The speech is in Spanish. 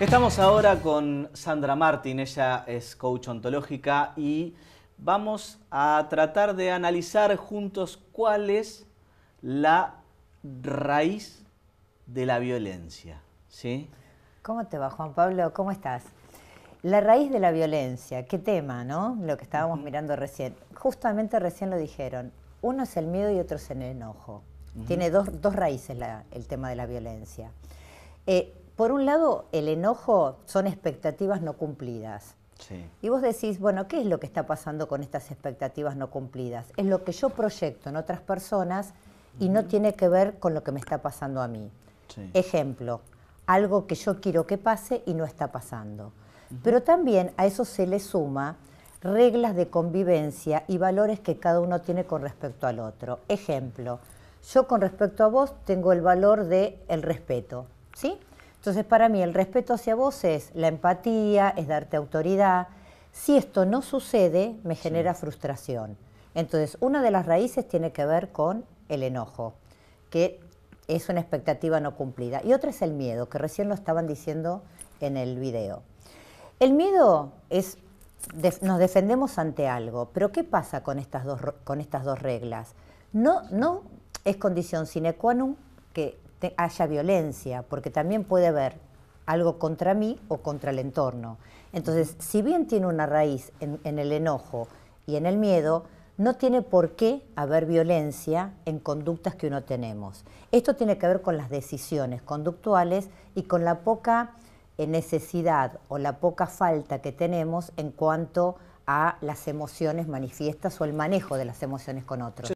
Estamos ahora con Sandra Martín, ella es coach ontológica y vamos a tratar de analizar juntos cuál es la raíz de la violencia. ¿sí? ¿Cómo te va, Juan Pablo? ¿Cómo estás? La raíz de la violencia, qué tema, ¿no? Lo que estábamos mirando recién. Justamente recién lo dijeron. Uno es el miedo y otro es el enojo. Tiene dos, raíces el tema de la violencia. Eh, por un lado, el enojo son expectativas no cumplidas. Y vos decís, bueno, ¿qué es lo que está pasando con estas expectativas no cumplidas? Es lo que yo proyecto en otras personas y no tiene que ver con lo que me está pasando a mí. Ejemplo, algo que yo quiero que pase y no está pasando. Pero también a eso se le suma reglas de convivencia y valores que cada uno tiene con respecto al otro. Ejemplo, yo con respecto a vos tengo el valor del el respeto, ¿sí? Entonces, para mí, el respeto hacia vos es la empatía, es darte autoridad. Si esto no sucede, me genera frustración. Entonces, una de las raíces tiene que ver con el enojo, que es una expectativa no cumplida. Y otra es el miedo, que recién lo estaban diciendo en el video. El miedo es, nos defendemos ante algo, pero ¿qué pasa con estas dos, con estas dos reglas? No, no es condición sine qua non que haya violencia, porque también puede haber algo contra mí o contra el entorno. Entonces, si bien tiene una raíz en, en el enojo y en el miedo, no tiene por qué haber violencia en conductas que uno tenemos. Esto tiene que ver con las decisiones conductuales y con la poca eh, necesidad o la poca falta que tenemos en cuanto a las emociones manifiestas o el manejo de las emociones con otros.